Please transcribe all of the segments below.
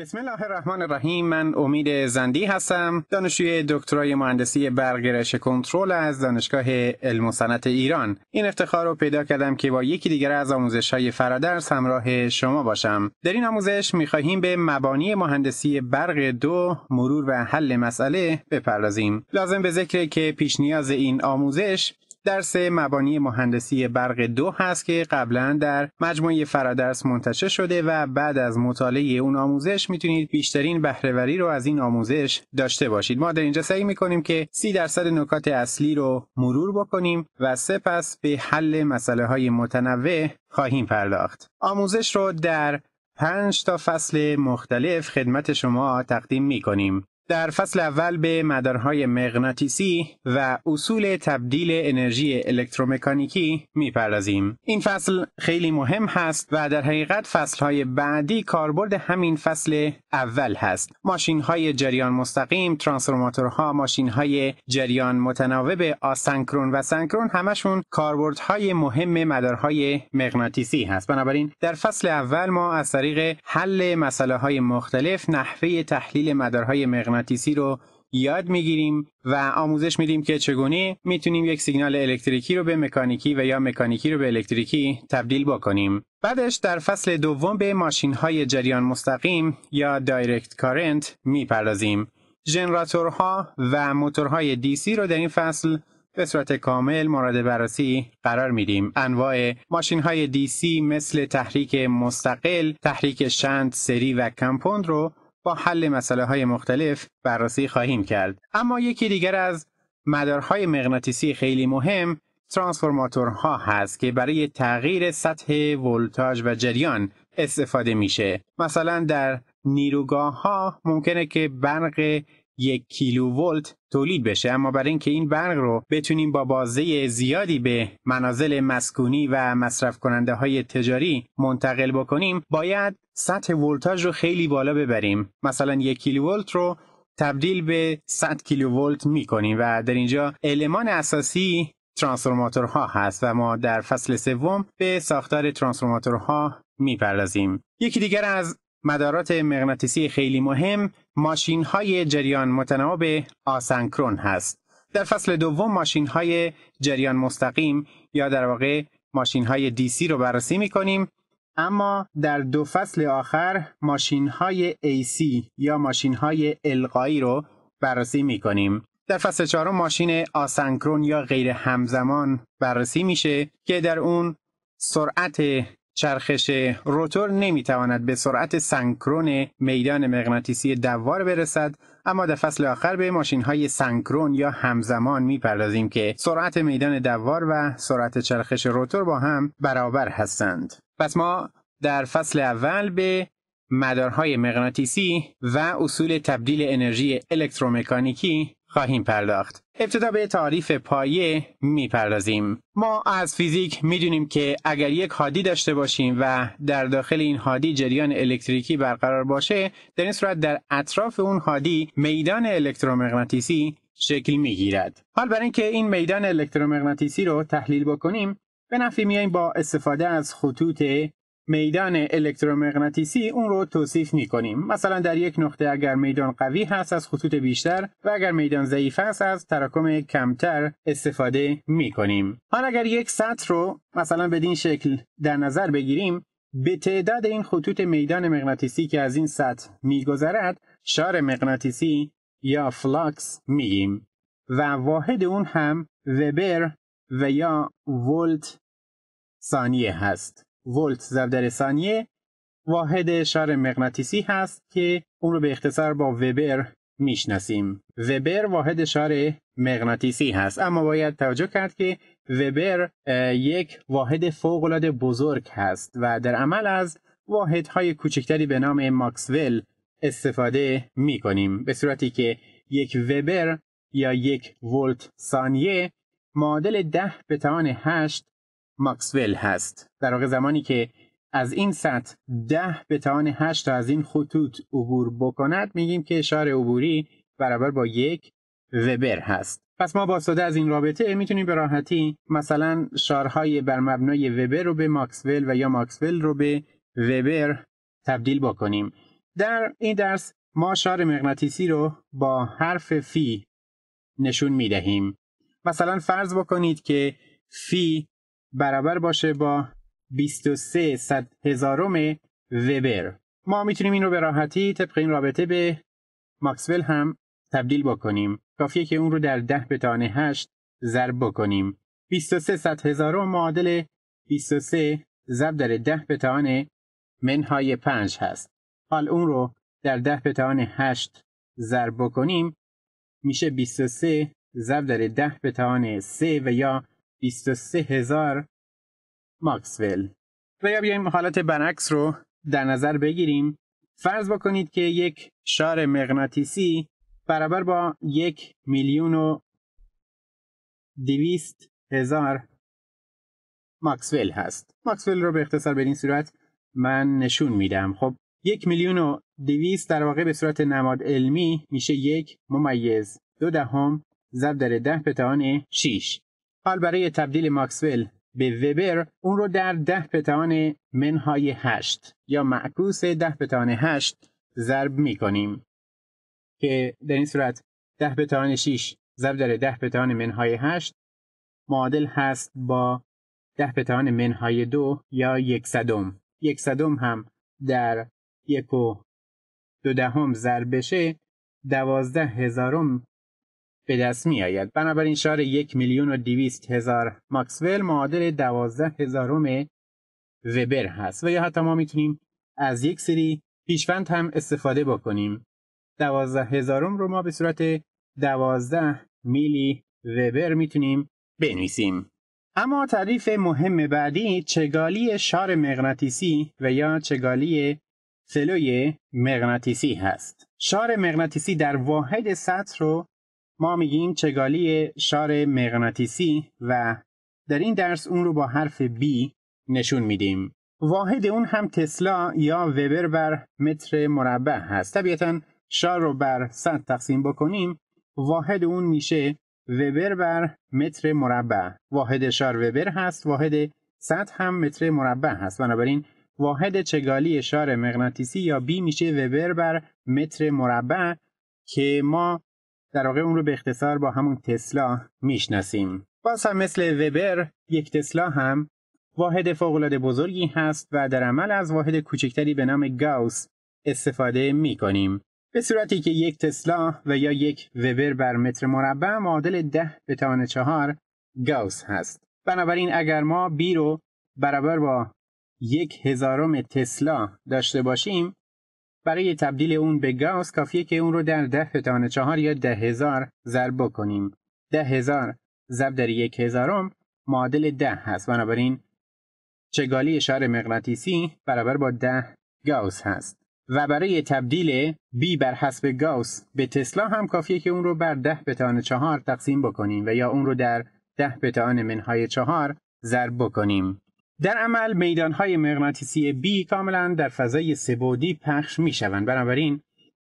بسم الله الرحمن الرحیم من امید زندی هستم دانشجوی دکترای مهندسی برگرش کنترل از دانشگاه علم و صنعت ایران این افتخار رو پیدا کردم که با یکی دیگر از آموزش های فرادرس همراه شما باشم در این آموزش میخواهیم به مبانی مهندسی برق دو مرور و حل مسئله بپردازیم لازم به ذکر که پیش نیاز این آموزش درس مبانی مهندسی برق دو هست که قبلا در مجموعه فرادرس منتشر شده و بعد از مطالعه اون آموزش میتونید بیشترین بهرهوری رو از این آموزش داشته باشید ما در اینجا سعی میکنیم که سی درصد نکات اصلی رو مرور بکنیم و سپس به حل مسئله های متنوع خواهیم پرداخت آموزش رو در پنج تا فصل مختلف خدمت شما تقدیم میکنیم در فصل اول به مدارهای مغناطیسی و اصول تبدیل انرژی الکترومکانیکی میپردازیم. این فصل خیلی مهم هست و در حقیقت فصلهای بعدی کاربرد همین فصل اول هست. ماشینهای جریان مستقیم، ترانسفورماتورها، ماشینهای جریان متناوب آسنکرون و سنکرون همشون کاربردهای مهم مدارهای مغناطیسی هست. بنابراین در فصل اول ما از طریق حل مسئله های مختلف نحوه تحلیل مدارهای مغناطیسی مغناطیسی رو یاد میگیریم و آموزش میدیم که چگونه میتونیم یک سیگنال الکتریکی رو به مکانیکی و یا مکانیکی رو به الکتریکی تبدیل بکنیم. بعدش در فصل دوم به ماشین های جریان مستقیم یا دایرکت کارنت میپردازیم. ژنراتورها و موتورهای سی رو در این فصل به صورت کامل مورد بررسی قرار میدیم انواع ماشین های سی مثل تحریک مستقل تحریک شند سری و کمپوند رو با حل مسئله های مختلف بررسی خواهیم کرد. اما یکی دیگر از مدارهای مغناطیسی خیلی مهم ها هست که برای تغییر سطح ولتاژ و جریان استفاده میشه. مثلا در نیروگاه ها ممکنه که برق یک کیلو ولت تولید بشه اما برای اینکه این برق رو بتونیم با بازه زیادی به منازل مسکونی و مصرف کننده های تجاری منتقل بکنیم باید سطح ولتاژ رو خیلی بالا ببریم مثلا یک کیلو ولت رو تبدیل به 100 کیلو ولت می کنیم و در اینجا المان اساسی ترانسفورماتورها هست و ما در فصل سوم به ساختار ترانسفورماتورها میپردازیم یکی دیگر از مدارات مغناطیسی خیلی مهم ماشین های جریان متناوب آسنکرون هست. در فصل دوم ماشین های جریان مستقیم یا در واقع ماشین های سی رو بررسی می کنیم اما در دو فصل آخر ماشین های سی یا ماشین های القایی رو بررسی می کنیم. در فصل چهارم ماشین آسنکرون یا غیر همزمان بررسی میشه که در اون سرعت چرخش روتور نمیتواند به سرعت سنکرون میدان مغناطیسی دوار برسد اما در فصل آخر به ماشین های سنکرون یا همزمان میپردازیم که سرعت میدان دوار و سرعت چرخش روتور با هم برابر هستند پس ما در فصل اول به مدارهای مغناطیسی و اصول تبدیل انرژی الکترومکانیکی خواهیم پرداخت. ابتدا به تعریف پایه میپردازیم. ما از فیزیک میدونیم که اگر یک هادی داشته باشیم و در داخل این هادی جریان الکتریکی برقرار باشه، در این صورت در اطراف اون هادی میدان الکترومغناطیسی شکل میگیرد. حال برای اینکه این میدان الکترومغناطیسی رو تحلیل بکنیم، به نفعی میایم با استفاده از خطوط میدان الکترومغناطیسی اون رو توصیف می کنیم مثلا در یک نقطه اگر میدان قوی هست از خطوط بیشتر و اگر میدان ضعیف است از تراکم کمتر استفاده می کنیم حالا اگر یک سطح رو مثلا بدین شکل در نظر بگیریم به تعداد این خطوط میدان مغناطیسی که از این سطح میگذرد شار مغناطیسی یا فلاکس میگیم و واحد اون هم وبر و یا ولت ثانیه هست ولت زبدر ثانیه واحد شار مغناطیسی هست که اون رو به اختصار با وبر میشناسیم وبر واحد شار مغناطیسی هست اما باید توجه کرد که وبر یک واحد فوقالعاده بزرگ هست و در عمل از واحدهای کوچکتری به نام ماکسول استفاده می کنیم به صورتی که یک وبر یا یک ولت ثانیه معادل 10 به توان 8 ماکسول هست در واقع زمانی که از این سطح ده به توان هشت تا از این خطوط عبور بکند میگیم که شار عبوری برابر با یک وبر هست پس ما با استفاده از این رابطه میتونیم به راحتی مثلا شارهای بر مبنای وبر رو به ماکسول و یا ماکسول رو به وبر تبدیل بکنیم در این درس ما شار مغناطیسی رو با حرف فی نشون میدهیم مثلا فرض بکنید که فی برابر باشه با 23 صد هزارم وبر ما میتونیم این رو به راحتی طبق این رابطه به ماکسول هم تبدیل بکنیم کافیه که اون رو در ده به تانه 8 ضرب بکنیم 23 صد هزارم معادل 23 ضرب در 10 به تانه منهای 5 هست حال اون رو در ده به تانه 8 ضرب بکنیم میشه 23 ضرب در 10 به تانه 3 و یا 23 هزار ماکسول و یا بیایم حالت برعکس رو در نظر بگیریم فرض بکنید که یک شار مغناطیسی برابر با یک میلیون و دویست هزار ماکسول هست ماکسول رو به اختصار به این صورت من نشون میدم خب یک میلیون و دویست در واقع به صورت نماد علمی میشه یک ممیز دو دهم ضرب در ده به توان 6 حال برای تبدیل ماکسول به وبر اون رو در ده پتان منهای هشت یا معکوس ده پتان هشت ضرب می کنیم که در این صورت ده پتان شیش ضرب در ده پتان منهای هشت معادل هست با ده پتان منهای دو یا یک صدم یک هم در یک و دو دهم ضرب بشه دوازده هزارم به دست می آید بنابراین شار یک میلیون و دویست هزار ماکسول معادل دوازده هزارم وبر هست و یا حتی ما میتونیم از یک سری پیشوند هم استفاده بکنیم دوازده هزارم رو ما به صورت دوازده میلی وبر میتونیم بنویسیم اما تعریف مهم بعدی چگالی شار مغناطیسی و یا چگالی فلوی مغناطیسی هست. شار مغناطیسی در واحد سطح رو ما میگیم چگالی شار مغناطیسی و در این درس اون رو با حرف B نشون میدیم. واحد اون هم تسلا یا وبر بر متر مربع هست. طبیعتا شار رو بر 100 تقسیم بکنیم واحد اون میشه وبر بر متر مربع. واحد شار وبر هست، واحد 100 هم متر مربع هست. بنابراین واحد چگالی شار مغناطیسی یا B میشه وبر بر متر مربع که ما در واقع اون رو به اختصار با همون تسلا میشناسیم باز هم مثل وبر یک تسلا هم واحد فوقالعاده بزرگی هست و در عمل از واحد کوچکتری به نام گاوس استفاده می به صورتی که یک تسلا و یا یک وبر بر متر مربع معادل ده به توان چهار گاوس هست. بنابراین اگر ما بی رو برابر با یک هزارم تسلا داشته باشیم برای تبدیل اون به گاز کافیه که اون رو در ده پتان چهار یا ده هزار ضرب بکنیم. ده هزار ضرب در یک هزارم معادل ده هست. بنابراین چگالی اشاره مغناطیسی برابر با ده گاوس هست. و برای تبدیل بی بر حسب گاوس به تسلا هم کافیه که اون رو بر ده پتان چهار تقسیم بکنیم و یا اون رو در ده به منهای چهار ضرب بکنیم. در عمل های مغناطیسی B کاملا در فضای سبودی پخش می شوند. بنابراین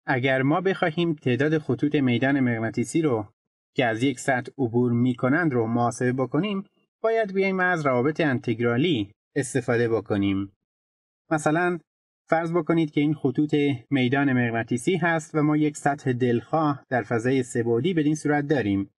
اگر ما بخواهیم تعداد خطوط میدان مغناطیسی رو که از یک سطح عبور می کنند رو محاسبه بکنیم باید بیایم از روابط انتگرالی استفاده بکنیم. مثلا فرض بکنید که این خطوط میدان مغناطیسی هست و ما یک سطح دلخواه در فضای سبودی بدین صورت داریم.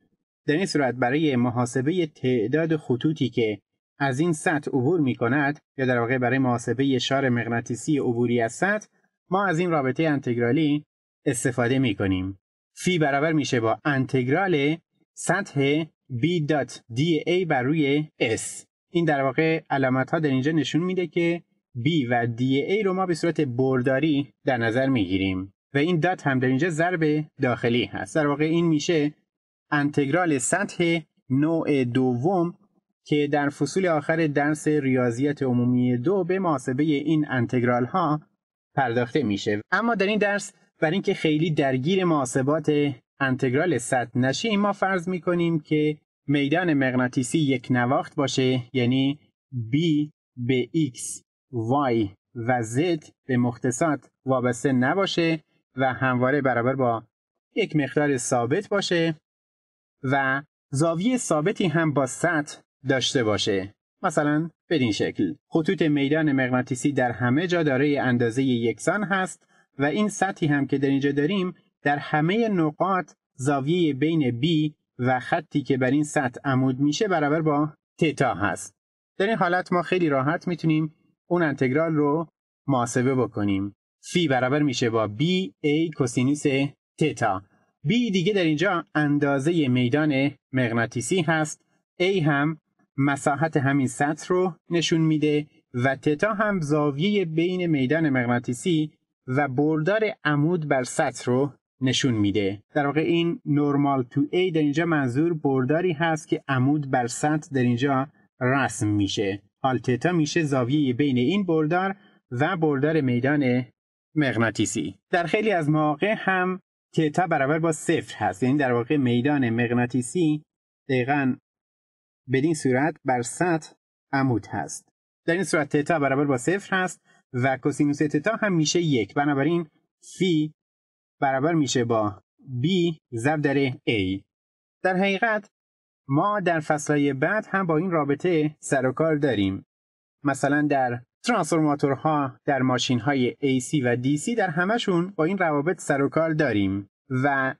در این صورت برای محاسبه تعداد خطوطی که از این سطح عبور می کند یا در واقع برای محاسبه شار مغناطیسی عبوری از سطح ما از این رابطه انتگرالی استفاده می کنیم. فی برابر میشه با انتگرال سطح b دات ای بر روی s این در واقع علامت ها در اینجا نشون میده که b و ای رو ما به صورت برداری در نظر میگیریم و این دات هم در اینجا ضرب داخلی هست در واقع این میشه انتگرال سطح نوع دوم که در فصول آخر درس ریاضیات عمومی دو به محاسبه این انتگرال ها پرداخته میشه اما در این درس برای اینکه خیلی درگیر محاسبات انتگرال سطح نشیم ما فرض میکنیم که میدان مغناطیسی یک نواخت باشه یعنی B به X, Y و Z به مختصات وابسته نباشه و همواره برابر با یک مقدار ثابت باشه و زاویه ثابتی هم با سطح داشته باشه مثلا بدین شکل خطوط میدان مغناطیسی در همه جا دارای اندازه یکسان هست و این سطحی هم که در اینجا داریم در همه نقاط زاویه بین B و خطی که بر این سطح عمود میشه برابر با تتا هست در این حالت ما خیلی راحت میتونیم اون انتگرال رو محاسبه بکنیم فی برابر میشه با B A کوسینوس تتا B دیگه در اینجا اندازه میدان مغناطیسی هست A هم مساحت همین سطح رو نشون میده و تتا هم زاویه بین میدان مغناطیسی و بردار عمود بر سطح رو نشون میده در واقع این نورمال تو A در اینجا منظور برداری هست که عمود بر سطح در اینجا رسم میشه حال تتا میشه زاویه بین این بردار و بردار میدان مغناطیسی در خیلی از مواقع هم تتا برابر با صفر هست یعنی در واقع میدان مغناطیسی دقیقا بدین صورت بر سطح عمود هست در این صورت تتا برابر با صفر هست و کوسینوس تتا هم میشه یک بنابراین فی برابر میشه با بی ضرب در a در حقیقت ما در فصلهای بعد هم با این رابطه سر و کار داریم مثلا در ترانسفورماتورها در ماشین های AC و DC در همشون با این روابط سر و کار داریم و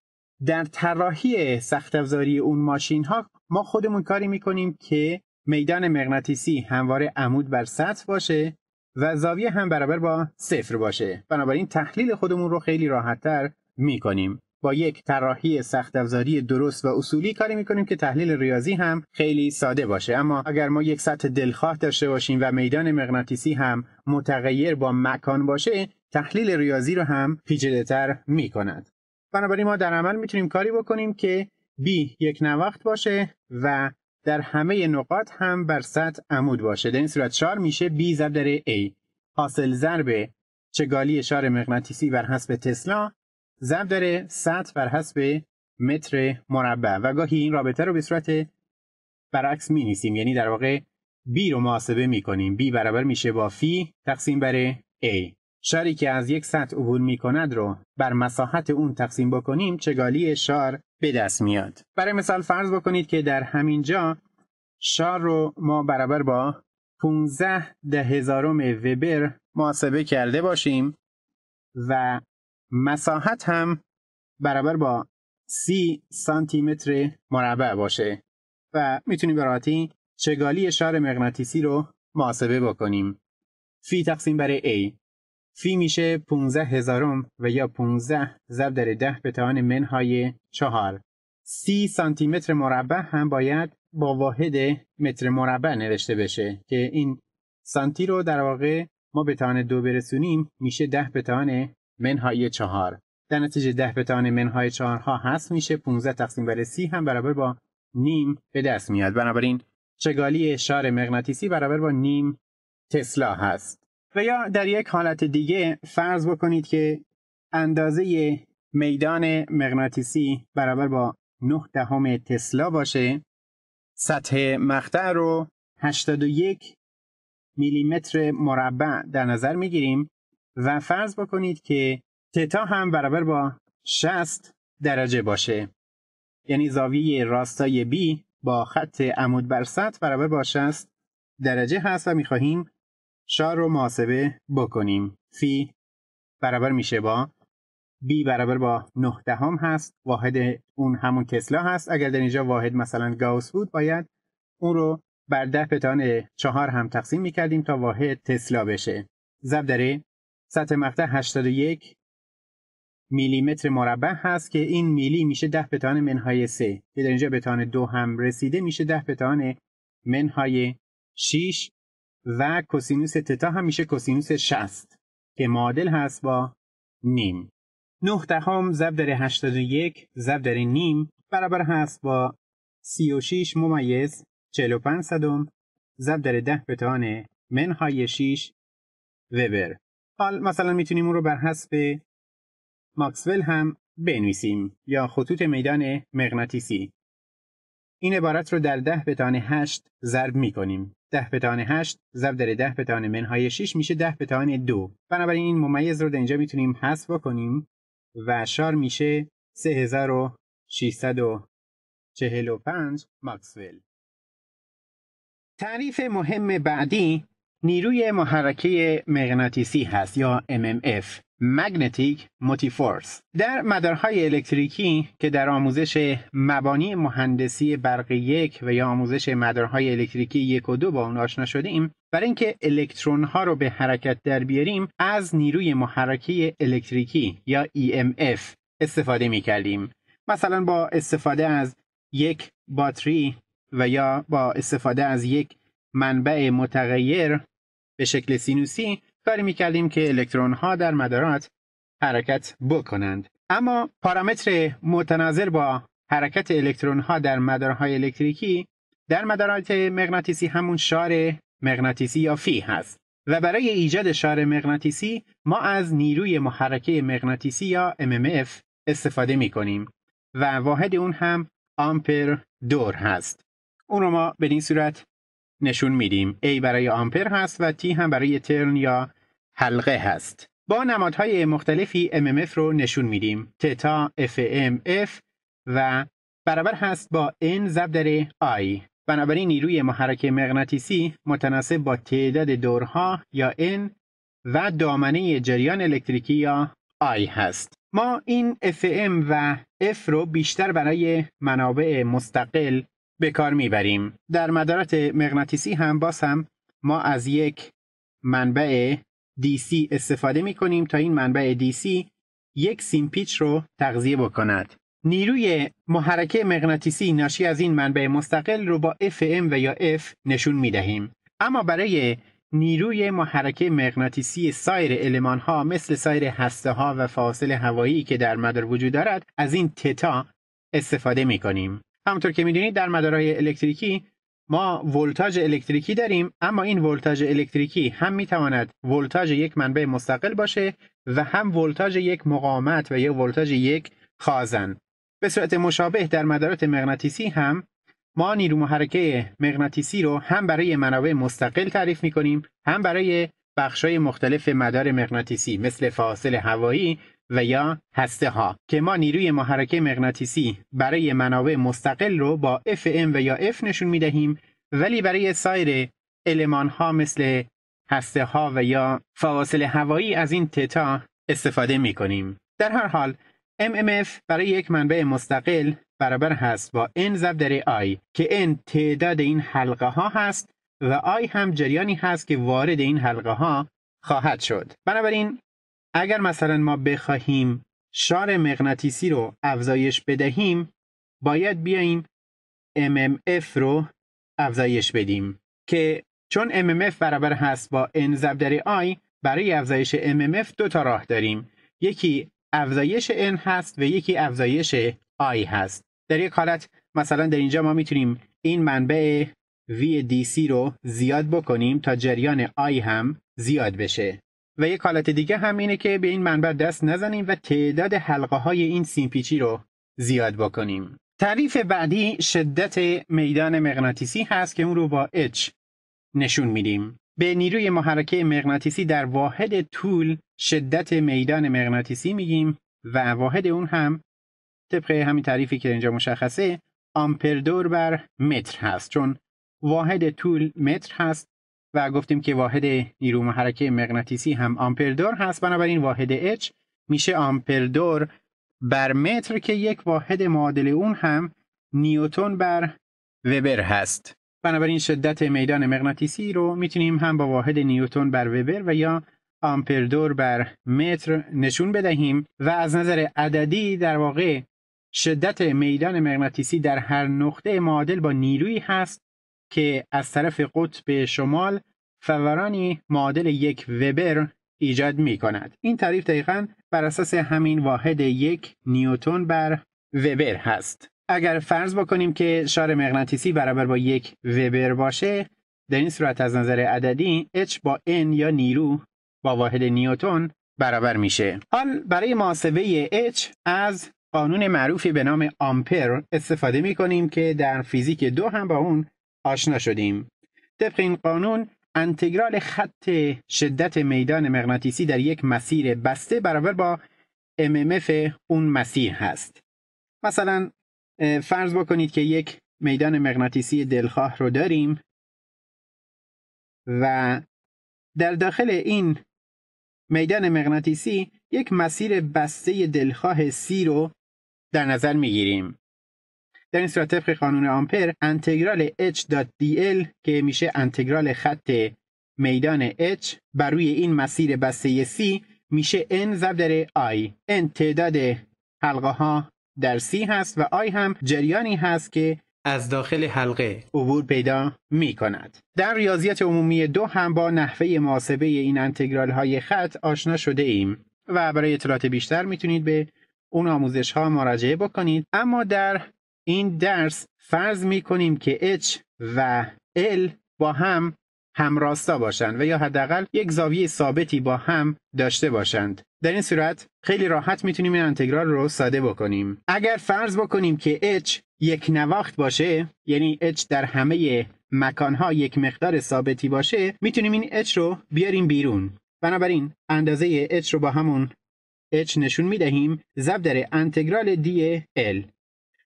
در طراحی سخت افزاری اون ماشین ها ما خودمون کاری میکنیم که میدان مغناطیسی همواره عمود بر سطح باشه و زاویه هم برابر با صفر باشه بنابراین تحلیل خودمون رو خیلی راحتتر میکنیم با یک طراحی سخت افزاری درست و اصولی کاری میکنیم که تحلیل ریاضی هم خیلی ساده باشه اما اگر ما یک سطح دلخواه داشته باشیم و میدان مغناطیسی هم متغیر با مکان باشه تحلیل ریاضی رو هم پیچیده‌تر میکند بنابراین ما در عمل میتونیم کاری بکنیم که B یک نوخت باشه و در همه نقاط هم بر سطح عمود باشه در این صورت شار میشه B ضرب در A حاصل ضرب چگالی شار مغناطیسی بر حسب تسلا ضرب در سطح بر حسب متر مربع و گاهی این رابطه رو به صورت برعکس می نیسیم یعنی در واقع B رو محاسبه می کنیم B برابر میشه با فی تقسیم بر A شاری که از یک سطح عبور می کند رو بر مساحت اون تقسیم بکنیم چگالی شار به دست میاد برای مثال فرض بکنید که در همین جا شار رو ما برابر با 15 ده هزارم وبر محاسبه کرده باشیم و مساحت هم برابر با سی سانتی متر مربع باشه و میتونیم به راحتی چگالی شار مغناطیسی رو محاسبه بکنیم فی تقسیم بر A فی میشه 15 هزارم و یا 15 ضرب در 10 به توان منهای 4 سی سانتی متر مربع هم باید با واحد متر مربع نوشته بشه که این سانتی رو در واقع ما به توان دو برسونیم میشه 10 به توان منهای 4 در نتیجه 10 به توان منهای 4 ها هست میشه 15 تقسیم بر سی هم برابر با نیم به دست میاد بنابراین چگالی شار مغناطیسی برابر با نیم تسلا هست و یا در یک حالت دیگه فرض بکنید که اندازه میدان مغناطیسی برابر با 9 دهم تسلا باشه سطح مقطع رو 81 میلیمتر مربع در نظر میگیریم و فرض بکنید که تتا هم برابر با 60 درجه باشه یعنی زاویه راستای B با خط عمود بر سطح برابر با 60 درجه هست و میخواهیم شار رو محاسبه بکنیم فی برابر میشه با بی برابر با 9 دهم هست واحد اون همون تسلا هست اگر در اینجا واحد مثلا گاوس بود باید اون رو بر ده پتان چهار هم تقسیم میکردیم تا واحد تسلا بشه زب داره سطح مقطع 81 متر مربع هست که این میلی میشه ده پتان منهای سه که در اینجا پتان دو هم رسیده میشه ده پتان منهای 6 و کوسینوس تتا هم میشه کوسینوس 60 که معادل هست با نیم 9 دهم ضرب در 81 ضرب در نیم برابر هست با 36 ممیز 45 صدم ضرب در 10 به من منهای 6 وبر حال مثلا میتونیم اون رو بر حسب ماکسول هم بنویسیم یا خطوط میدان مغناطیسی این عبارت رو در ده بتان هشت ضرب می کنیم. ده بتان هشت ضرب در ده بتان منهای 6 میشه ده بتان دو. بنابراین این ممیز رو در اینجا میتونیم حذف کنیم و شار میشه 3645 ماکسول. تعریف مهم بعدی نیروی محرکه مغناطیسی هست یا MMF مگنتیک فورس در مدارهای الکتریکی که در آموزش مبانی مهندسی برق یک و یا آموزش مدارهای الکتریکی یک و دو با اون آشنا شدیم برای اینکه الکترون ها رو به حرکت در بیاریم از نیروی محرکه الکتریکی یا EMF استفاده می کردیم مثلا با استفاده از یک باتری و یا با استفاده از یک منبع متغیر به شکل سینوسی کاری میکردیم که الکترون ها در مدارات حرکت بکنند اما پارامتر متناظر با حرکت الکترون ها در مدارهای الکتریکی در مدارات مغناطیسی همون شار مغناطیسی یا فی هست و برای ایجاد شار مغناطیسی ما از نیروی محرکه مغناطیسی یا MMF استفاده می و واحد اون هم آمپر دور هست. اون رو ما به این صورت نشون میدیم A برای آمپر هست و T هم برای ترن یا حلقه هست با نمادهای مختلفی MMF رو نشون میدیم تتا FMF و برابر هست با N ضرب در I بنابراین نیروی محرک مغناطیسی متناسب با تعداد دورها یا N و دامنه جریان الکتریکی یا آی هست ما این FM و F رو بیشتر برای منابع مستقل به کار میبریم در مدارات مغناطیسی هم باز هم ما از یک منبع DC استفاده می کنیم تا این منبع DC یک سیمپیچ رو تغذیه بکند. نیروی محرکه مغناطیسی ناشی از این منبع مستقل رو با FM و یا F نشون می دهیم. اما برای نیروی محرکه مغناطیسی سایر علمان ها مثل سایر هسته ها و فاصل هوایی که در مدار وجود دارد از این تتا استفاده می کنیم. همطور که دونید در مدارهای الکتریکی ما ولتاژ الکتریکی داریم اما این ولتاژ الکتریکی هم میتواند ولتاژ یک منبع مستقل باشه و هم ولتاژ یک مقاومت و یا ولتاژ یک خازن به صورت مشابه در مدارات مغناطیسی هم ما نیرو محرکه مغناطیسی رو هم برای منابع مستقل تعریف می کنیم هم برای بخشای مختلف مدار مغناطیسی مثل فاصل هوایی و یا هسته ها که ما نیروی محرکه مغناطیسی برای منابع مستقل رو با FM و یا F نشون می دهیم ولی برای سایر المان ها مثل هسته ها و یا فواصل هوایی از این تتا استفاده می کنیم. در هر حال MMF برای یک منبع مستقل برابر هست با N ضرب در I که ان تعداد این حلقه ها هست و آی هم جریانی هست که وارد این حلقه ها خواهد شد. بنابراین اگر مثلا ما بخواهیم شار مغناطیسی رو افزایش بدهیم باید بیاییم MMF رو افزایش بدیم که چون MMF برابر هست با N ضرب I برای افزایش MMF دو تا راه داریم یکی افزایش N هست و یکی افزایش I هست در یک حالت مثلا در اینجا ما میتونیم این منبع VDC رو زیاد بکنیم تا جریان I هم زیاد بشه و یک حالت دیگه هم اینه که به این منبع دست نزنیم و تعداد حلقه های این سیمپیچی رو زیاد بکنیم. تعریف بعدی شدت میدان مغناطیسی هست که اون رو با H نشون میدیم. به نیروی محرکه مغناطیسی در واحد طول شدت میدان مغناطیسی میگیم و واحد اون هم طبق همین تعریفی که اینجا مشخصه آمپردور بر متر هست چون واحد طول متر هست و گفتیم که واحد نیرو محرکه مغناطیسی هم دور هست بنابراین واحد H میشه دور بر متر که یک واحد معادل اون هم نیوتون بر وبر هست بنابراین شدت میدان مغناطیسی رو میتونیم هم با واحد نیوتون بر وبر و یا دور بر متر نشون بدهیم و از نظر عددی در واقع شدت میدان مغناطیسی در هر نقطه معادل با نیرویی هست که از طرف قطب شمال فورانی معادل یک وبر ایجاد می کند. این تعریف دقیقا بر اساس همین واحد یک نیوتون بر وبر هست. اگر فرض بکنیم که شار مغناطیسی برابر با یک وبر باشه در این صورت از نظر عددی H با N یا نیرو با واحد نیوتون برابر میشه. حال برای محاسبه H از قانون معروفی به نام آمپر استفاده می کنیم که در فیزیک دو هم با اون آشنا شدیم. طبق این قانون انتگرال خط شدت میدان مغناطیسی در یک مسیر بسته برابر با MMF اون مسیر هست. مثلا فرض بکنید که یک میدان مغناطیسی دلخواه رو داریم و در داخل این میدان مغناطیسی یک مسیر بسته دلخواه سی رو در نظر میگیریم. در این صورت طبق قانون آمپر انتگرال h.dl که میشه انتگرال خط میدان h بر روی این مسیر بسته C میشه n ضرب در i n تعداد حلقه ها در C هست و i هم جریانی هست که از داخل حلقه عبور پیدا می کند. در ریاضیات عمومی دو هم با نحوه محاسبه این انتگرال های خط آشنا شده ایم و برای اطلاعات بیشتر میتونید به اون آموزش ها مراجعه بکنید اما در این درس فرض می کنیم که H و L با هم همراستا باشند و یا حداقل یک زاویه ثابتی با هم داشته باشند در این صورت خیلی راحت میتونیم این انتگرال رو ساده بکنیم اگر فرض بکنیم که h یک نواخت باشه یعنی h در همه مکانها یک مقدار ثابتی باشه میتونیم این h رو بیاریم بیرون بنابراین اندازه h رو با همون h نشون میدهیم ضرب در انتگرال دی l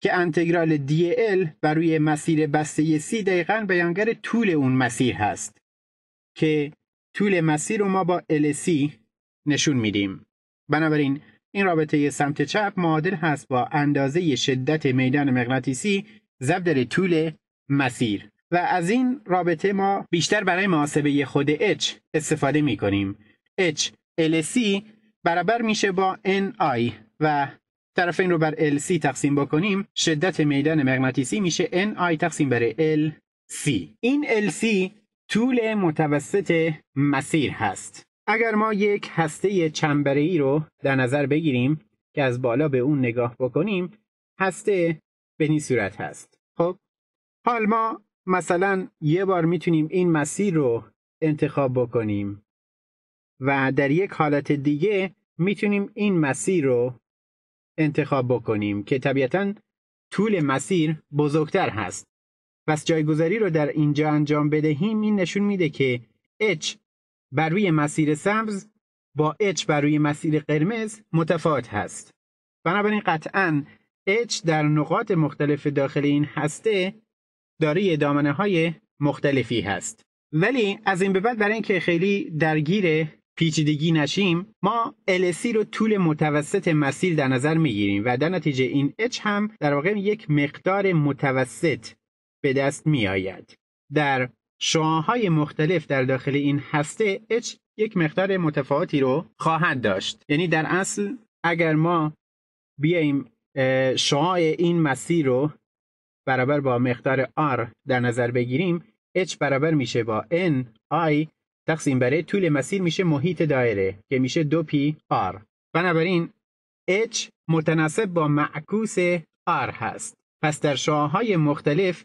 که انتگرال ال بر روی مسیر بسته C دقیقا بیانگر طول اون مسیر هست که طول مسیر رو ما با سی نشون میدیم بنابراین این رابطه سمت چپ معادل هست با اندازه شدت میدان مغناطیسی ضرب طول مسیر و از این رابطه ما بیشتر برای محاسبه خود H استفاده می کنیم H LC برابر میشه با NI و طرفین رو بر LC تقسیم بکنیم شدت میدان مغناطیسی میشه NI تقسیم بر LC این LC طول متوسط مسیر هست اگر ما یک هسته چنبره ای رو در نظر بگیریم که از بالا به اون نگاه بکنیم هسته به این صورت هست خب حال ما مثلا یه بار میتونیم این مسیر رو انتخاب بکنیم و در یک حالت دیگه میتونیم این مسیر رو انتخاب بکنیم که طبیعتا طول مسیر بزرگتر هست پس جایگذاری رو در اینجا انجام بدهیم این نشون میده که H بر روی مسیر سبز با H بر روی مسیر قرمز متفاوت هست بنابراین قطعا H در نقاط مختلف داخل این هسته دارای دامنه های مختلفی هست ولی از این به بعد برای اینکه خیلی درگیر پیچیدگی نشیم ما LSE رو طول متوسط مسیر در نظر میگیریم و در نتیجه این H هم در واقع یک مقدار متوسط به دست می آید. در شعاهای مختلف در داخل این هسته H یک مقدار متفاوتی رو خواهد داشت یعنی در اصل اگر ما بیایم شعاع این مسیر رو برابر با مقدار R در نظر بگیریم H برابر میشه با N I تقسیم برای طول مسیر میشه محیط دایره که میشه دو پی آر بنابراین H متناسب با معکوس R هست پس در شعاهای مختلف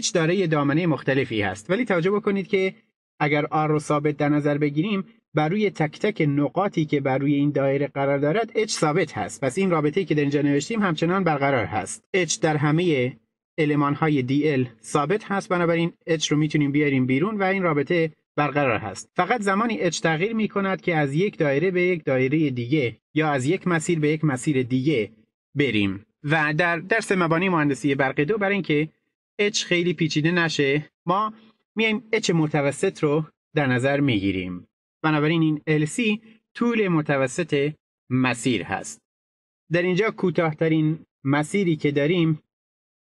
H دارای دامنه مختلفی هست ولی توجه بکنید که اگر R رو ثابت در نظر بگیریم بر روی تک تک نقاطی که بر روی این دایره قرار دارد H ثابت هست پس این رابطه‌ای که در اینجا نوشتیم همچنان برقرار هست H در همه المان های DL ثابت هست بنابراین H رو میتونیم بیاریم بیرون و این رابطه برقرار هست فقط زمانی اچ تغییر می کند که از یک دایره به یک دایره دیگه یا از یک مسیر به یک مسیر دیگه بریم و در درس مبانی مهندسی برق دو برای اینکه اچ خیلی پیچیده نشه ما میایم اچ متوسط رو در نظر میگیریم بنابراین این LC طول متوسط مسیر هست در اینجا کوتاهترین مسیری که داریم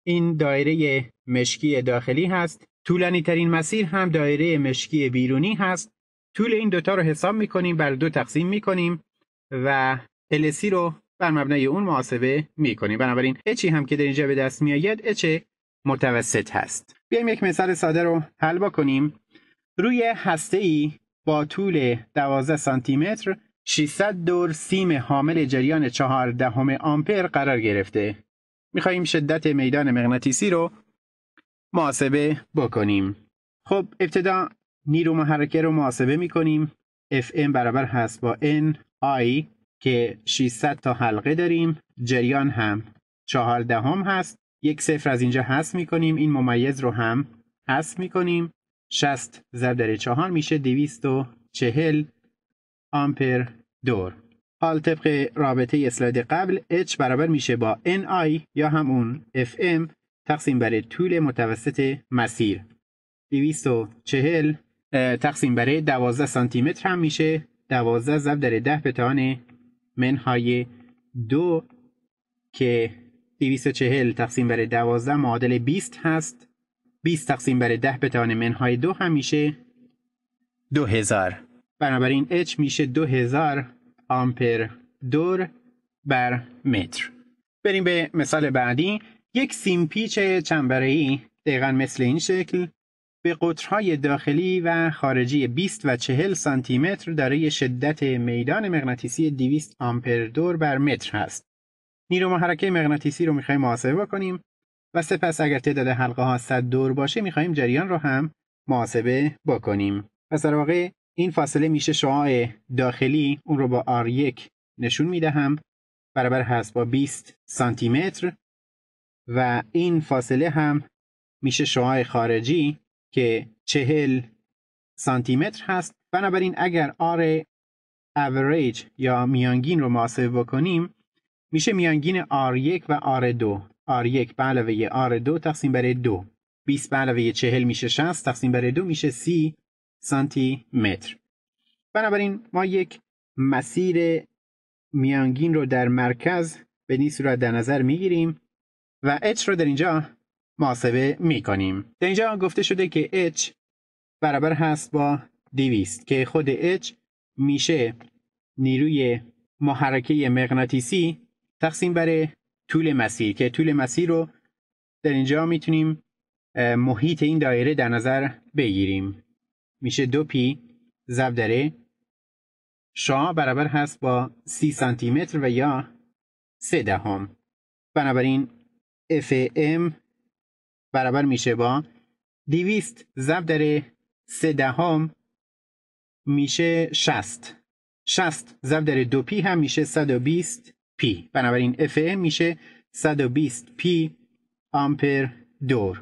این دایره مشکی داخلی هست طولانی ترین مسیر هم دایره مشکی بیرونی هست طول این دوتا رو حساب میکنیم بر دو تقسیم میکنیم و LC رو بر مبنای اون محاسبه میکنیم بنابراین اچی هم که در اینجا به دست میآید اچ متوسط هست بیایم یک مثال ساده رو حل بکنیم روی هسته ای با طول 12 سانتی متر 600 دور سیم حامل جریان 14 آمپر قرار گرفته خواهیم شدت میدان مغناطیسی رو محاسبه بکنیم خب ابتدا نیرو محرکه رو محاسبه می کنیم Fm برابر هست با آی که 600 تا حلقه داریم جریان هم 14 هم هست یک صفر از اینجا هست می این ممیز رو هم هست می کنیم 60 ضرب در 4 میشه 240 آمپر دور حال طبق رابطه اسلاید قبل H برابر میشه با Ni یا همون Fm تقسیم بر طول متوسط مسیر 240 تقسیم بر 12 سانتی متر هم میشه 12 ضرب در 10 پتان منهای 2 که 240 تقسیم بر 12 معادل 20 هست 20 تقسیم بر 10 به منهای 2 هم میشه 2000 بنابراین H میشه 2000 آمپر دور بر متر بریم به مثال بعدی یک سیمپیچ ای دقیقا مثل این شکل به قطرهای داخلی و خارجی 20 و 40 متر، دارای شدت میدان مغناطیسی 200 آمپر دور بر متر هست. نیرو محرکه مغناطیسی رو میخوایم محاسبه بکنیم و سپس اگر تعداد حلقه ها 100 دور باشه میخوایم جریان رو هم محاسبه بکنیم. پس در واقع این فاصله میشه شعاع داخلی اون رو با R1 نشون میدهم برابر هست با 20 متر. و این فاصله هم میشه شعاع خارجی که چهل سانتیمتر هست بنابراین اگر آر average یا میانگین رو محاسبه بکنیم میشه میانگین R1 و R2 R1 به علاوه R2 تقسیم بر 2 20 به علاوه 40 میشه 60 تقسیم بر 2 میشه 30 سانتی متر بنابراین ما یک مسیر میانگین رو در مرکز به این صورت در نظر میگیریم و h رو در اینجا محاسبه می کنیم. در اینجا گفته شده که h برابر هست با 200 که خود h میشه نیروی محرکه مغناطیسی تقسیم بر طول مسیر که طول مسیر رو در اینجا میتونیم محیط این دایره در نظر بگیریم میشه دو پی ضرب در شا برابر هست با سی سانتی متر و یا سه دهم بنابراین FM برابر میشه با دیویست ضرب در سه دهم میشه شست شست ضرب در دو پی هم میشه 120 پی بنابراین FM میشه 120 پی آمپر دور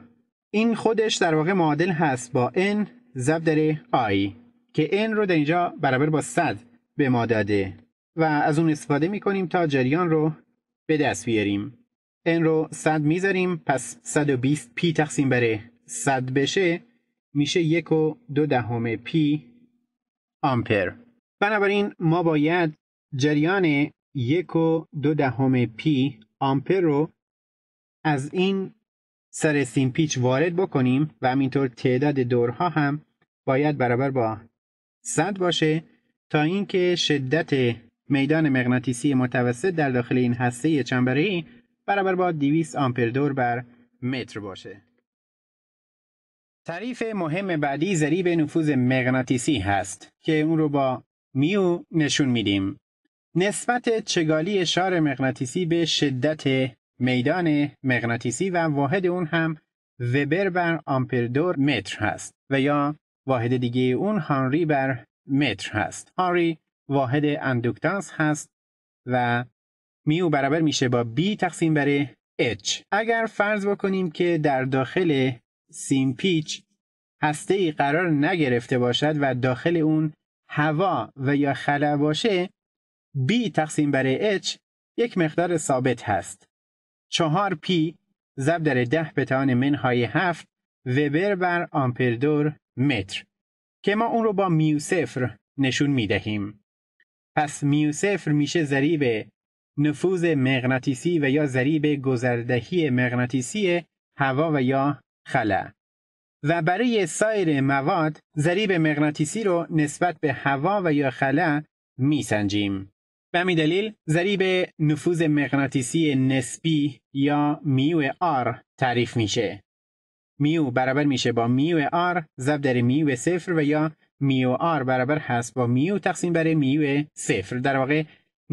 این خودش در واقع معادل هست با N ضرب در I که N رو در اینجا برابر با 100 به ما داده و از اون استفاده میکنیم تا جریان رو به دست بیاریم این رو صد میذاریم پس 120 پی تقسیم بر صد بشه میشه یک و دو دهم پی آمپر بنابراین ما باید جریان یک و دو دهم پی آمپر رو از این سر سیم پیچ وارد بکنیم و همینطور تعداد دورها هم باید برابر با صد باشه تا اینکه شدت میدان مغناطیسی متوسط در داخل این هسته چنبره برابر با 200 آمپر دور بر متر باشه. تعریف مهم بعدی ضریب نفوذ مغناطیسی هست که اون رو با میو نشون میدیم. نسبت چگالی شار مغناطیسی به شدت میدان مغناطیسی و واحد اون هم وبر بر آمپر دور متر هست و یا واحد دیگه اون هانری بر متر هست. هانری واحد اندوکتانس هست و میو برابر میشه با بی تقسیم بر h اگر فرض بکنیم که در داخل پیچ هسته ای قرار نگرفته باشد و داخل اون هوا و یا خلا باشه بی تقسیم بر h یک مقدار ثابت هست 4 پی ضرب در ده به توان منهای 7 وبر بر آمپردور متر که ما اون رو با میو صفر نشون میدهیم پس میو صفر میشه ضریب نفوذ مغناطیسی و یا ذریب گذردهی مغناطیسی هوا و یا خلا و برای سایر مواد ذریب مغناطیسی رو نسبت به هوا و یا خلا میسنجیم. به همین دلیل ذریب نفوذ مغناطیسی نسبی یا میو آر تعریف میشه. میو برابر میشه با میو آر ضرب در میو صفر و یا میو آر برابر هست با میو تقسیم بر میو صفر در واقع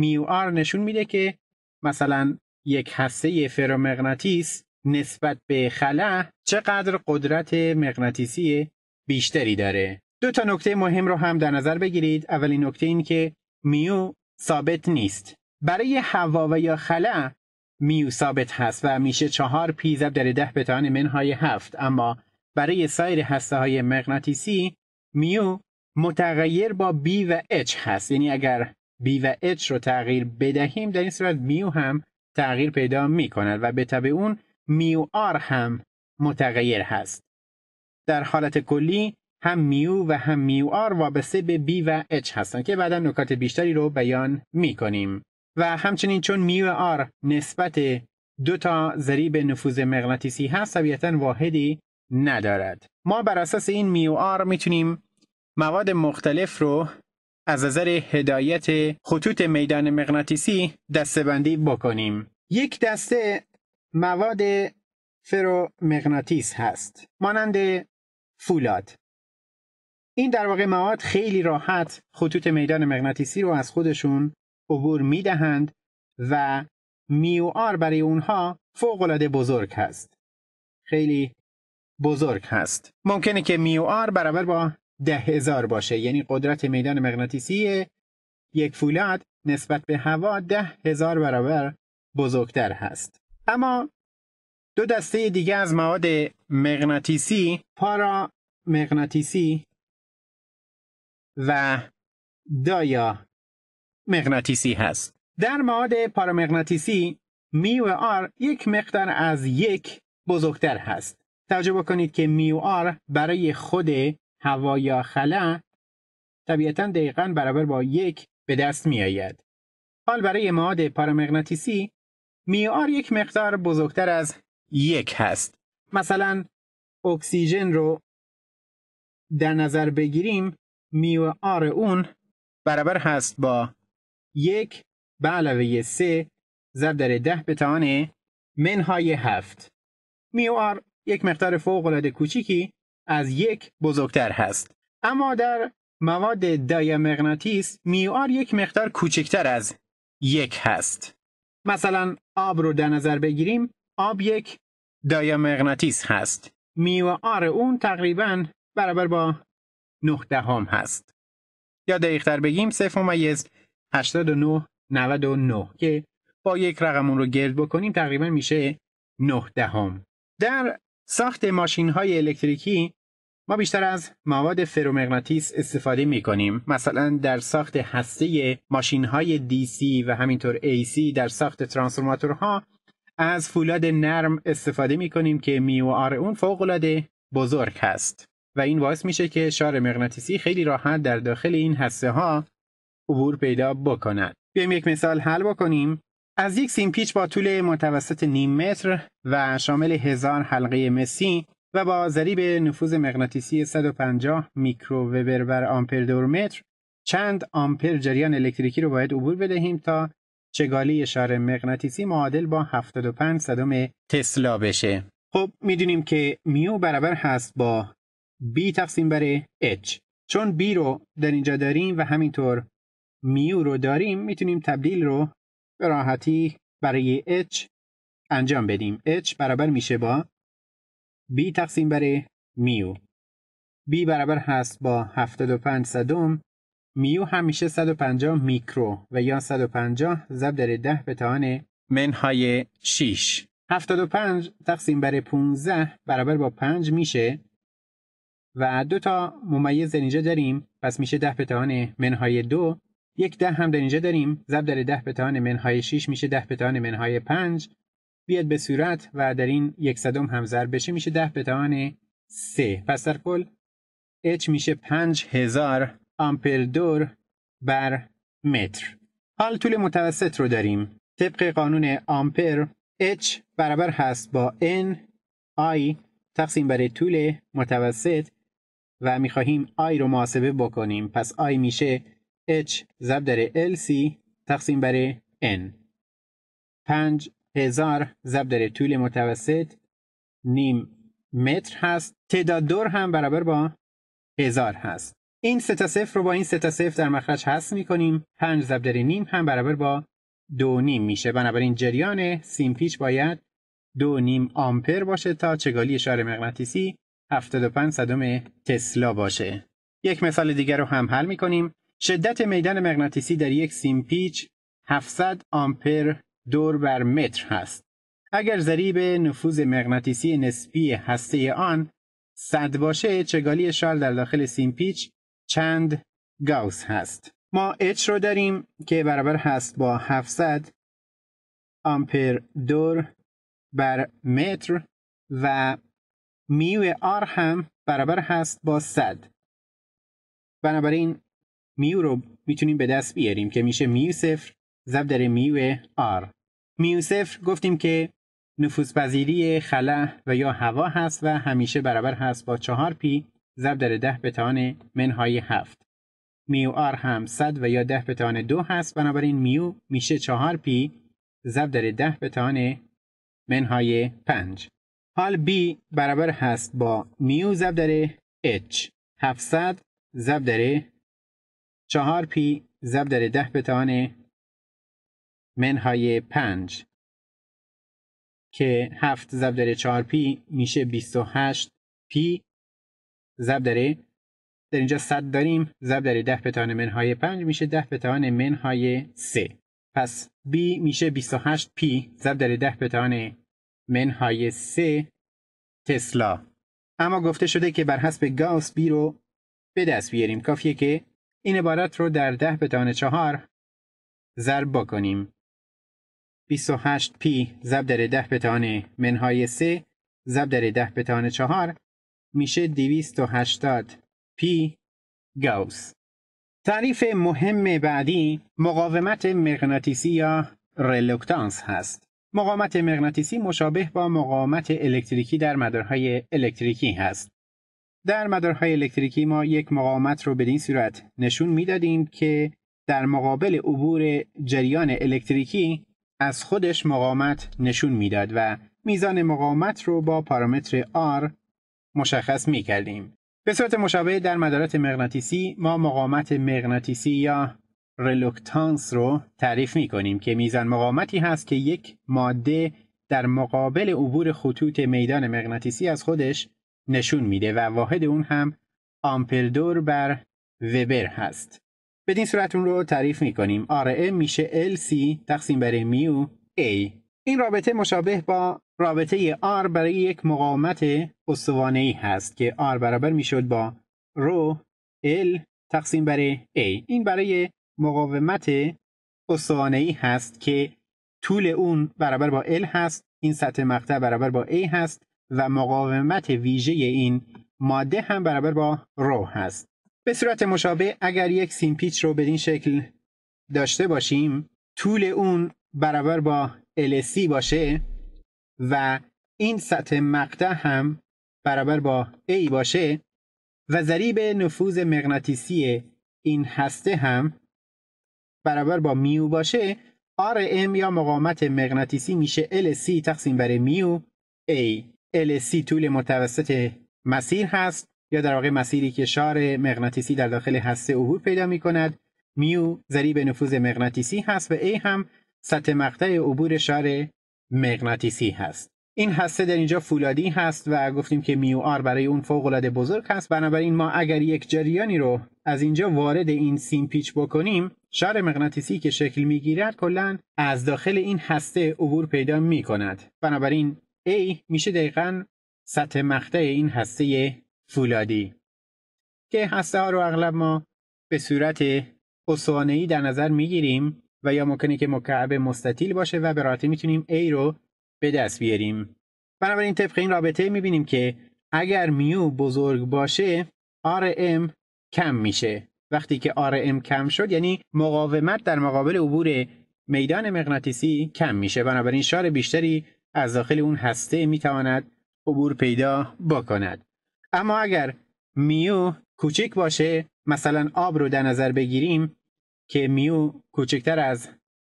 میو آر نشون میده که مثلا یک هسته فرومغناطیس نسبت به خلا چقدر قدرت مغناطیسی بیشتری داره دو تا نکته مهم رو هم در نظر بگیرید اولین نکته این که میو ثابت نیست برای هوا و یا خلا میو ثابت هست و میشه چهار پی زب در ده به منهای هفت اما برای سایر هسته های مغناطیسی میو متغیر با بی و اچ هست یعنی اگر B و H رو تغییر بدهیم در این صورت میو هم تغییر پیدا می کند و به طبع اون میو آر هم متغیر هست. در حالت کلی هم میو و هم میو آر وابسته به B و H هستند که بعدا نکات بیشتری رو بیان می کنیم. و همچنین چون میو آر نسبت دو تا ذریب نفوذ مغناطیسی هست طبیعتا واحدی ندارد ما بر اساس این میو آر میتونیم مواد مختلف رو از نظر هدایت خطوط میدان مغناطیسی دستبندی بکنیم. یک دسته مواد فرومغناطیس هست. مانند فولاد. این در واقع مواد خیلی راحت خطوط میدان مغناطیسی رو از خودشون عبور میدهند و میو آر برای اونها العاده بزرگ هست. خیلی بزرگ هست. ممکنه که میو آر برابر با ده هزار باشه یعنی قدرت میدان مغناطیسی یک فولاد نسبت به هوا ده هزار برابر بزرگتر هست اما دو دسته دیگه از مواد مغناطیسی پارا و دایا مغناطیسی هست در مواد پارامغناطیسی میو آر یک مقدار از یک بزرگتر هست توجه بکنید که میو آر برای خود هوا یا خلا طبیعتا دقیقا برابر با یک به دست می آید. حال برای معاد پارامغناطیسی میار یک مقدار بزرگتر از یک هست. مثلا اکسیژن رو در نظر بگیریم میو آر اون برابر هست با یک به علاوه سه ضرب در ده به توان منهای هفت میو یک مقدار فوق العاده کوچیکی از یک بزرگتر هست اما در مواد دایامغناطیس میوآر یک مقدار کوچکتر از یک هست مثلا آب رو در نظر بگیریم آب یک دایامغناطیس هست میوآر اون تقریبا برابر با نه دهم هست یا دقیقتر بگیم صفر ممیز 89 که با یک رقمون رو گرد بکنیم تقریبا میشه 9 دهم در ساخت ماشین های الکتریکی ما بیشتر از مواد فرومغناطیس استفاده می کنیم مثلا در ساخت هسته ماشین های سی و همینطور سی در ساخت ها از فولاد نرم استفاده می کنیم که آر اون فوق بزرگ هست و این باعث میشه که شار مغناطیسی خیلی راحت در داخل این هسته ها عبور پیدا بکند بیایم یک مثال حل بکنیم از یک سیم پیچ با طول متوسط نیم متر و شامل هزار حلقه مسی و با ضریب نفوذ مغناطیسی 150 میکرو وبر بر آمپر دور متر چند آمپر جریان الکتریکی رو باید عبور بدهیم تا چگالی شار مغناطیسی معادل با 75 صدم تسلا بشه خب میدونیم که میو برابر هست با B تقسیم بر H چون B رو در اینجا داریم و همینطور میو رو داریم میتونیم تبدیل رو به راحتی برای H انجام بدیم H برابر میشه با b تقسیم بر میو b برابر هست با 75 صدم میو همیشه 150 میکرو و یا 150 ضرب در 10 به توان منهای 6 75 تقسیم بر 15 برابر با 5 میشه و دو تا ممیز در اینجا داریم پس میشه 10 به توان منهای 2 یک ده هم در اینجا داریم ضرب در 10 به توان منهای 6 میشه 10 به توان منهای 5 بیاد به صورت و در این یک صدم هم ضرب بشه میشه ده به توان سه پس در کل H میشه پنج هزار آمپر دور بر متر حال طول متوسط رو داریم طبق قانون آمپر H برابر هست با N آی تقسیم بر طول متوسط و میخواهیم آی رو محاسبه بکنیم پس آی میشه H ضرب در سی تقسیم بر N 5 هزار ضرب در طول متوسط نیم متر هست تعداد دور هم برابر با هزار هست این سه تا صفر رو با این سه صفر در مخرج حذف میکنیم 5 ضرب در نیم هم برابر با دو نیم میشه بنابراین جریان سیم پیچ باید دو نیم آمپر باشه تا چگالی شار مغناطیسی 75 صدم تسلا باشه یک مثال دیگر رو هم حل کنیم شدت میدان مغناطیسی در یک سیم پیچ 700 آمپر دور بر متر هست. اگر ضریب نفوذ مغناطیسی نسبی هسته آن صد باشه چگالی شال در داخل سیمپیچ چند گاوس هست. ما اچ رو داریم که برابر هست با 700 آمپر دور بر متر و میو آر هم برابر هست با 100. بنابراین میو رو میتونیم به دست بیاریم که میشه میو صفر ضرب در میو آر میو صفر گفتیم که نفوذپذیری خلا و یا هوا هست و همیشه برابر هست با چهار پی ضرب در ده به منهای هفت میو آر هم صد و یا ده به دو هست بنابراین میو میشه چهار پی ضرب در ده به منهای پنج حال بی برابر هست با میو ضرب در H 700 ضرب در چهار پی ضرب در ده به منهای 5 که 7 ضرب در 4 پی میشه 28 پی ضرب در در اینجا 100 داریم ضرب در 10 پتان منهای 5 میشه 10 پتان منهای 3 پس b میشه 28 پی ضرب در 10 پتان منهای 3 تسلا اما گفته شده که بر حسب گاوس بی رو به دست بیاریم کافیه که این عبارت رو در ده به تان چهار ضرب بکنیم 28 پی ضرب در 10 به توان منهای 3 ضرب در 10 به توان 4 میشه 280 پی گاوس تعریف مهم بعدی مقاومت مغناطیسی یا رلوکتانس هست مقاومت مغناطیسی مشابه با مقاومت الکتریکی در مدارهای الکتریکی هست در مدارهای الکتریکی ما یک مقاومت رو به بدین صورت نشون میدادیم که در مقابل عبور جریان الکتریکی از خودش مقاومت نشون میداد و میزان مقاومت رو با پارامتر R مشخص می کردیم. به صورت مشابه در مدارات مغناطیسی ما مقاومت مغناطیسی یا رلوکتانس رو تعریف می کنیم که میزان مقاومتی هست که یک ماده در مقابل عبور خطوط میدان مغناطیسی از خودش نشون میده و واحد اون هم آمپلدور بر وبر هست. بدین صورت رو تعریف میکنیم آره میشه LC تقسیم بر میو A این رابطه مشابه با رابطه R برای یک مقاومت استوانه ای هست که R برابر میشد با رو L تقسیم بر A این برای مقاومت استوانه ای هست که طول اون برابر با L هست این سطح مقطع برابر با A هست و مقاومت ویژه این ماده هم برابر با رو هست به صورت مشابه اگر یک سیم پیچ رو بدین شکل داشته باشیم طول اون برابر با LC باشه و این سطح مقطع هم برابر با A باشه و ضریب نفوذ مغناطیسی این هسته هم برابر با میو باشه RM یا مقامت مغناطیسی میشه LC تقسیم بر میو A LC طول متوسط مسیر هست یا در واقع مسیری که شار مغناطیسی در داخل هسته عبور پیدا می کند میو ضریب نفوذ مغناطیسی هست و ای هم سطح مقطع عبور شار مغناطیسی هست این هسته در اینجا فولادی هست و گفتیم که میو آر برای اون فوق بزرگ هست بنابراین ما اگر یک جریانی رو از اینجا وارد این سیم پیچ بکنیم شار مغناطیسی که شکل میگیرد کلا از داخل این هسته عبور پیدا می کند بنابراین A میشه دقیقا سطح مقطع این هسته فولادی که هسته ها رو اغلب ما به صورت ای در نظر میگیریم و یا ممکنه که مکعب مستطیل باشه و به راحتی میتونیم A رو به دست بیاریم بنابراین طبق این رابطه میبینیم که اگر میو بزرگ باشه RM کم میشه وقتی که RM کم شد یعنی مقاومت در مقابل عبور میدان مغناطیسی کم میشه بنابراین شار بیشتری از داخل اون هسته میتواند عبور پیدا بکند اما اگر میو کوچک باشه مثلا آب رو در نظر بگیریم که میو کوچکتر از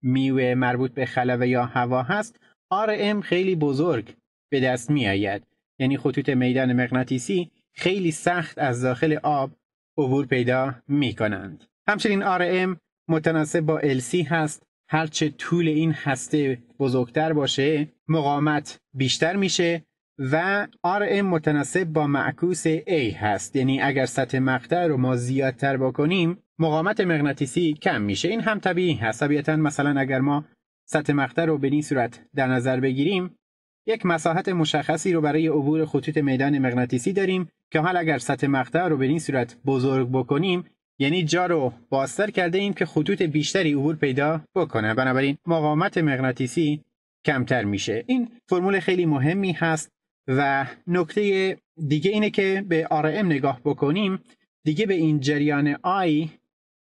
میو مربوط به خلوه یا هوا هست آر خیلی بزرگ به دست می آید یعنی خطوط میدان مغناطیسی خیلی سخت از داخل آب عبور پیدا می کنند همچنین آر متناسب با سی هست هرچه طول این هسته بزرگتر باشه مقامت بیشتر میشه و RM متناسب با معکوس A هست یعنی اگر سطح مقطع رو ما زیادتر بکنیم مقامت مغناطیسی کم میشه این هم طبیعی هست طبیعتا مثلا اگر ما سطح مقطع رو به این صورت در نظر بگیریم یک مساحت مشخصی رو برای عبور خطوط میدان مغناطیسی داریم که حال اگر سطح مقطع رو به این صورت بزرگ بکنیم یعنی جا رو بازتر کرده ایم که خطوط بیشتری عبور پیدا بکنه بنابراین مقاومت مغناطیسی کمتر میشه این فرمول خیلی مهمی هست و نکته دیگه اینه که به ام نگاه بکنیم دیگه به این جریان آی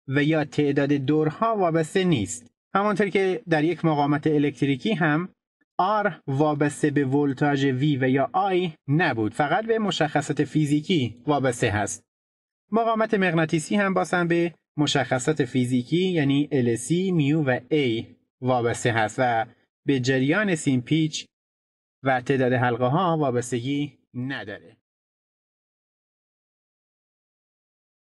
و یا تعداد دورها وابسته نیست همانطور که در یک مقامت الکتریکی هم آر وابسته به ولتاژ وی و یا آی نبود فقط به مشخصات فیزیکی وابسته هست مقامت مغناطیسی هم باسن به مشخصات فیزیکی یعنی LC، میو و A وابسته هست و به جریان سیم و تعداد حلقه ها وابستگی نداره